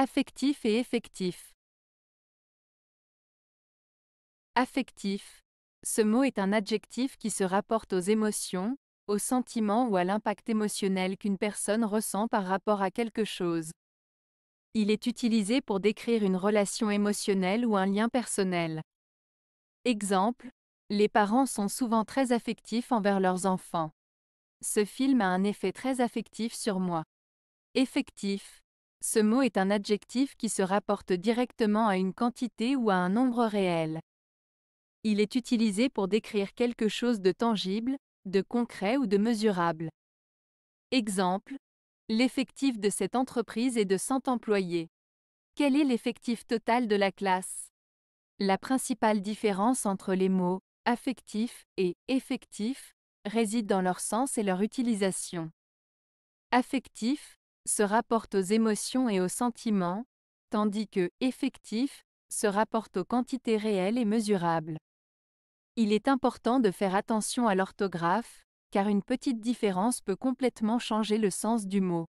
Affectif et effectif. Affectif. Ce mot est un adjectif qui se rapporte aux émotions, aux sentiments ou à l'impact émotionnel qu'une personne ressent par rapport à quelque chose. Il est utilisé pour décrire une relation émotionnelle ou un lien personnel. Exemple, les parents sont souvent très affectifs envers leurs enfants. Ce film a un effet très affectif sur moi. Effectif. Ce mot est un adjectif qui se rapporte directement à une quantité ou à un nombre réel. Il est utilisé pour décrire quelque chose de tangible, de concret ou de mesurable. Exemple. L'effectif de cette entreprise est de 100 employés. Quel est l'effectif total de la classe La principale différence entre les mots affectif et effectif réside dans leur sens et leur utilisation. Affectif se rapporte aux émotions et aux sentiments, tandis que effectif se rapporte aux quantités réelles et mesurables. Il est important de faire attention à l'orthographe, car une petite différence peut complètement changer le sens du mot.